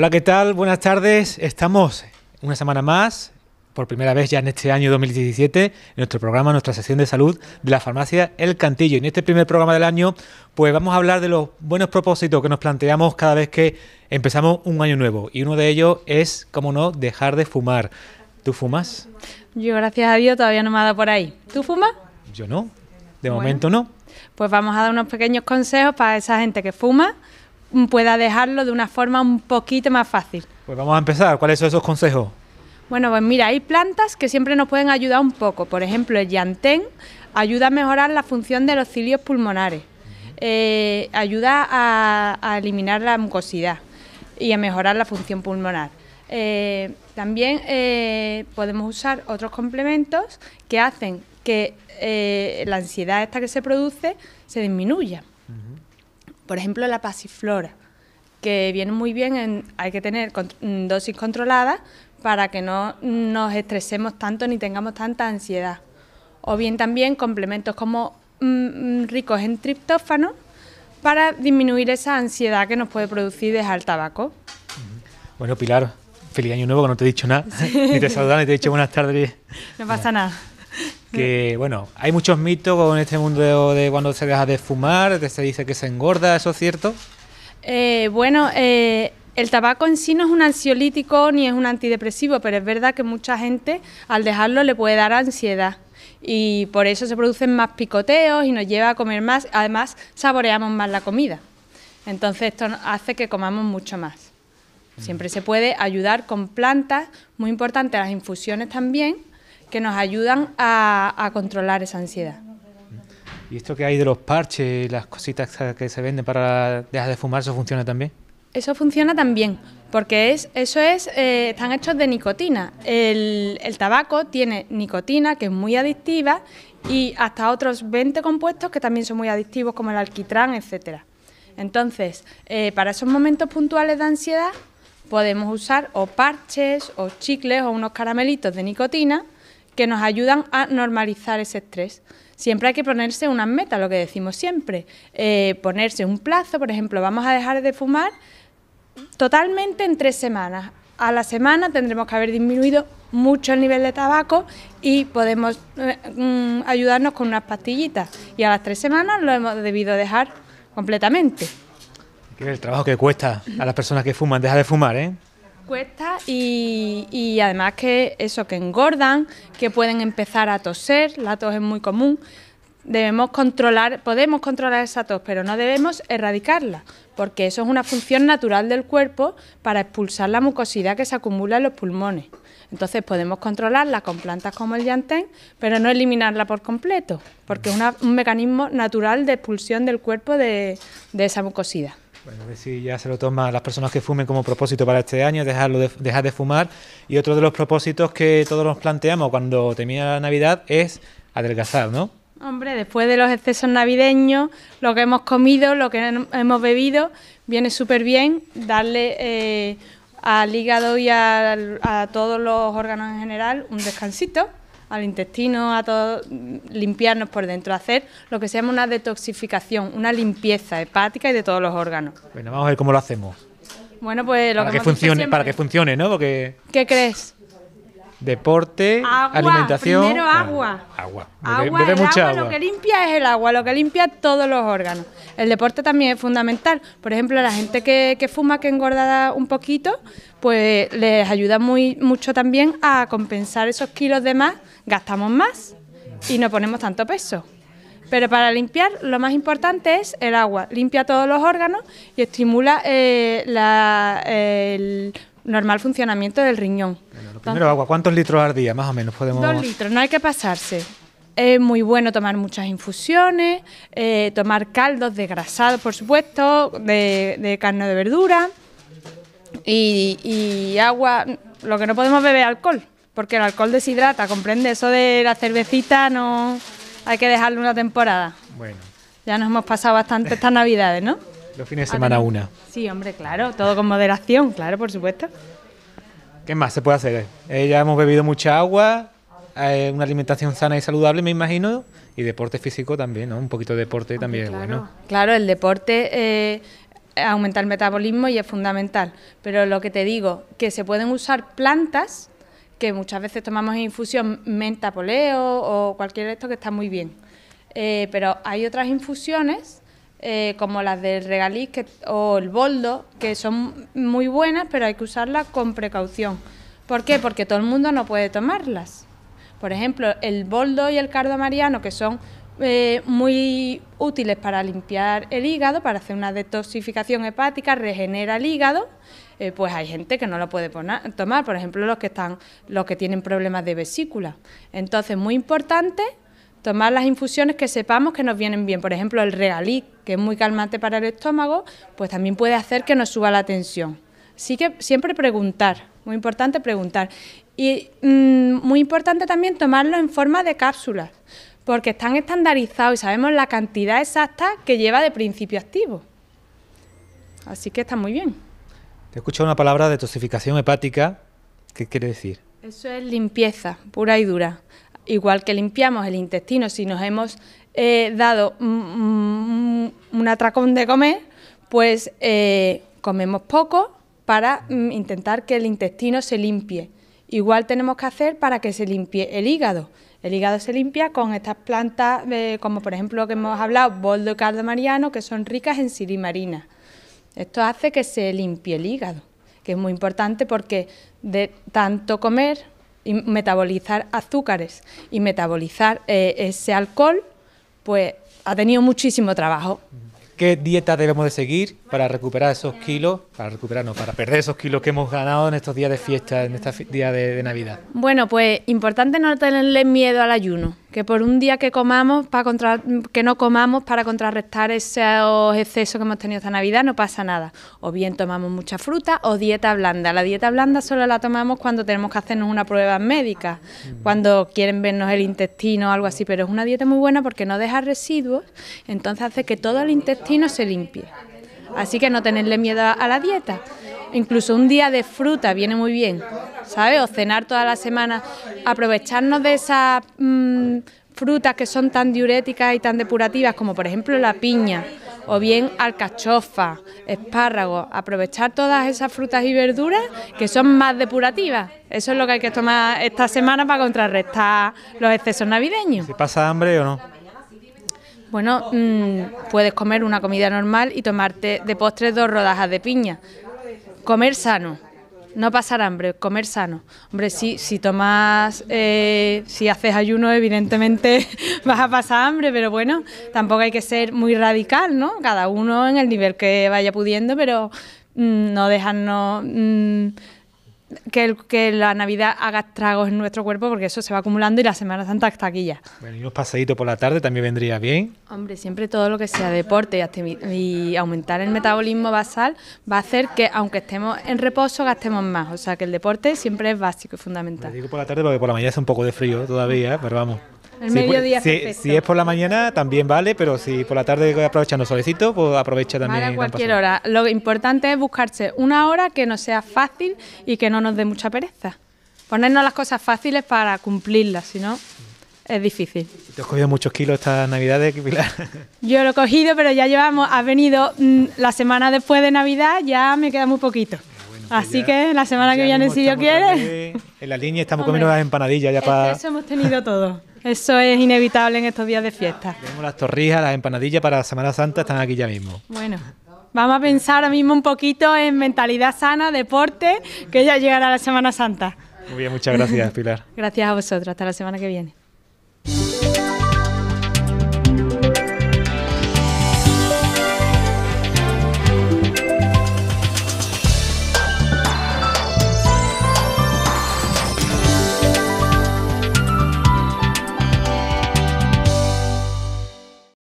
Hola, ¿qué tal? Buenas tardes. Estamos una semana más, por primera vez ya en este año 2017, en nuestro programa, nuestra sesión de salud de la farmacia El Cantillo. Y en este primer programa del año, pues vamos a hablar de los buenos propósitos que nos planteamos cada vez que empezamos un año nuevo. Y uno de ellos es, cómo no, dejar de fumar. ¿Tú fumas? Yo, gracias a Dios, todavía no me ha dado por ahí. ¿Tú fumas? Yo no. De momento no. Pues vamos a dar unos pequeños consejos para esa gente que fuma Mm, pueda dejarlo de una forma un poquito más fácil. Pues vamos a empezar. ¿Cuáles son esos consejos? Bueno, pues mira, hay plantas que siempre nos pueden ayudar un poco. Por ejemplo, el yantén ayuda a mejorar la función de los cilios pulmonares, eh, ayuda a, eliminar la mucosidad y a mejorar la función pulmonar. Eh, también eh, podemos usar otros complementos que hacen que la ansiedad esta que se produce se disminuya. Por ejemplo, la pasiflora, que viene muy bien, en, hay que tener mm, dosis controladas para que no nos estresemos tanto ni tengamos tanta ansiedad. O bien también complementos como mm, mm, ricos en triptófano para disminuir esa ansiedad que nos puede producir dejar tabaco. Bueno, Pilar, feliz año nuevo, que no te he dicho nada, ni te he saludado, ni te he dicho buenas tardes. No pasa nada que bueno, hay muchos mitos en este mundo de, cuando se deja de fumar, que se dice que se engorda, ¿eso es cierto? Eh, bueno, eh, el tabaco en sí no es un ansiolítico ni es un antidepresivo, pero es verdad que mucha gente al dejarlo le puede dar ansiedad y por eso se producen más picoteos y nos lleva a comer más, además saboreamos más la comida. Entonces esto hace que comamos mucho más. Siempre se puede ayudar con plantas, muy importante las infusiones también, que nos ayudan a, controlar esa ansiedad. ¿Y esto que hay de los parches, las cositas que se venden para dejar de fumar, eso funciona también? Eso funciona también, porque es, eso es, eh, están hechos de nicotina. El, tabaco tiene nicotina, que es muy adictiva, y hasta otros 20 compuestos que también son muy adictivos, como el alquitrán, etcétera. Entonces, eh, para esos momentos puntuales de ansiedad, podemos usar o parches, o chicles, o unos caramelitos de nicotina, que nos ayudan a normalizar ese estrés. Siempre hay que ponerse unas metas, lo que decimos siempre. Eh, ponerse un plazo, por ejemplo, vamos a dejar de fumar totalmente en tres semanas. A la semana tendremos que haber disminuido mucho el nivel de tabaco y podemos eh, mm, ayudarnos con unas pastillitas. Y a las tres semanas lo hemos debido dejar completamente. El trabajo que cuesta a las personas que fuman, deja de fumar, ¿eh? y, además que eso, que engordan, que pueden empezar a toser, la tos es muy común. Debemos controlar, podemos controlar esa tos, pero no debemos erradicarla, porque eso es una función natural del cuerpo para expulsar la mucosidad que se acumula en los pulmones. Entonces podemos controlarla con plantas como el yantén, pero no eliminarla por completo, porque es un mecanismo natural de expulsión del cuerpo de esa mucosidad. Bueno, a ver si ya se lo toman las personas que fumen como propósito para este año, dejarlo dejar de fumar. Y otro de los propósitos que todos nos planteamos cuando termina la Navidad es adelgazar, ¿no? Hombre, después de los excesos navideños, lo que hemos comido, lo que hemos bebido, viene súper bien darle eh, al hígado y a todos los órganos en general un descansito al intestino, a todo, limpiarnos por dentro, hacer lo que se llama una detoxificación, una limpieza hepática y de todos los órganos. Bueno, vamos a ver cómo lo hacemos. Bueno, pues lo que, funcione, para que funcione, ¿no? ¿Qué crees? deporte, agua, alimentación. Primero ah, agua. Agua. agua, mucha agua, Lo que limpia es el agua, lo que limpia todos los órganos. El deporte también es fundamental. Por ejemplo, la gente que, fuma, que engorda un poquito, pues les ayuda muy mucho también a compensar esos kilos de más. Gastamos más y no ponemos tanto peso. Pero para limpiar lo más importante es el agua. Limpia todos los órganos y estimula eh, la, el normal funcionamiento del riñón. lo primero, agua. ¿Cuántos litros al día, más o menos? Podemos... Dos litros, no hay que pasarse. Es muy bueno tomar muchas infusiones, eh, tomar caldos desgrasados, por supuesto, de, de carne de verdura y, y, agua. Lo que no podemos beber alcohol, porque el alcohol deshidrata, comprende eso de la cervecita, no hay que dejarlo una temporada. Bueno. Ya nos hemos pasado bastante estas navidades, ¿no? Los de ah, semana una. Sí, hombre, claro, todo con moderación, claro, por supuesto. ¿Qué más se puede hacer? Eh, ya hemos bebido mucha agua, eh, una alimentación sana y saludable, me imagino, y deporte físico también, ¿no? Un poquito de deporte también es bueno. Claro, el deporte eh, aumenta el metabolismo y es fundamental. Pero lo que te digo, que se pueden usar plantas que muchas veces tomamos en infusión menta poleo o cualquier de esto que está muy bien. pero hay otras infusiones eh, como las del regaliz o el boldo, que son muy buenas, pero hay que usarlas con precaución. ¿Por qué? Porque todo el mundo no puede tomarlas. Por ejemplo, el boldo y el cardo que son eh, muy útiles para limpiar el hígado, para hacer una detoxificación hepática, regenera el hígado, eh, pues hay gente que no lo puede tomar, por ejemplo, los que están, los que tienen problemas de vesícula. Entonces, muy importante tomar las infusiones que sepamos que nos vienen bien. Por ejemplo, el regalí, que es muy calmante para el estómago, pues también puede hacer que nos suba la tensión. Así que siempre preguntar, muy importante preguntar. Y mm, muy importante también tomarlo en forma de cápsulas, porque están estandarizados y sabemos la cantidad exacta que lleva de principio activo. Así que está muy bien. Te he escuchado una palabra de toxificación hepática. ¿Qué quiere decir? Eso es limpieza, pura y dura igual que limpiamos el intestino, si nos hemos eh, dado un, atracón de comer, pues eh, comemos poco para mm, intentar que el intestino se limpie. Igual tenemos que hacer para que se limpie el hígado. El hígado se limpia con estas plantas, eh, como por ejemplo que hemos hablado, boldo y cardo que son ricas en sirimarina. Esto hace que se limpie el hígado, que es muy importante porque de tanto comer y metabolizar azúcares y metabolizar eh, ese alcohol, pues ha tenido muchísimo trabajo. ¿Qué dieta debemos de seguir para recuperar esos kilos, para recuperarnos, para perder esos kilos que hemos ganado en estos días de fiesta, en estos días de Navidad? Bueno, pues importante no tenerle miedo al ayuno que por un día que comamos para que no comamos para contrarrestar esos excesos que hemos tenido esta Navidad no pasa nada. O bien tomamos mucha fruta o dieta blanda. La dieta blanda solo la tomamos cuando tenemos que hacernos una prueba médica, mm. cuando quieren vernos el intestino o algo así, pero es una dieta muy buena porque no deja residuos, entonces hace que todo el intestino se limpie. Así que no tenerle miedo a la dieta. Incluso un día de fruta viene muy bien. ¿sabes? O cenar toda la semana, aprovecharnos de esas mm, frutas que son tan diuréticas y tan depurativas como por ejemplo la piña o bien alcachofa, espárragos, aprovechar todas esas frutas y verduras que son más depurativas. Eso es lo que hay que tomar esta semana para contrarrestar los excesos navideños. ¿Se pasa hambre o no? Bueno, mm, puedes comer una comida normal y tomarte de postre dos rodajas de piña. Comer sano. No pasar hambre, comer sano. Hombre, sí, si tomas, eh, si haces ayuno, evidentemente vas a pasar hambre, pero bueno, tampoco hay que ser muy radical, ¿no? Cada uno en el nivel que vaya pudiendo, pero mm, no dejarnos... Mm, que, que, la Navidad haga tragos en nuestro cuerpo porque eso se va acumulando y la Semana Santa está aquí ya. Bueno, y unos por la tarde también vendría bien. Hombre, siempre todo lo que sea deporte y, aumentar el metabolismo basal va a hacer que aunque estemos en reposo gastemos más. O sea que el deporte siempre es básico y fundamental. digo por la tarde porque por la mañana hace un poco de frío todavía, pero vamos. El pues, mediodía Si, es por la mañana también vale, pero si por la tarde aprovechando solicito, pues aprovecha también. Para cualquier hora. Lo importante es buscarse una hora que nos sea fácil y que no nos dé mucha pereza. Ponernos las cosas fáciles para cumplirlas, si no es difícil. ¿Te has cogido muchos kilos esta Navidad, Yo lo he cogido, pero ya llevamos, ha venido mm, la semana después de Navidad, ya me queda muy poquito. Ah, pues Así que la semana que viene, si yo quiere. En la línea estamos comiendo las empanadillas ya para. Eso hemos tenido todo. Eso es inevitable en estos días de fiesta. Tenemos las torrijas, las empanadillas para la Semana Santa, están aquí ya mismo. Bueno, vamos a pensar ahora mismo un poquito en mentalidad sana, deporte, que ya llegará la Semana Santa. Muy bien, muchas gracias, Pilar. gracias a vosotros, hasta la semana que viene.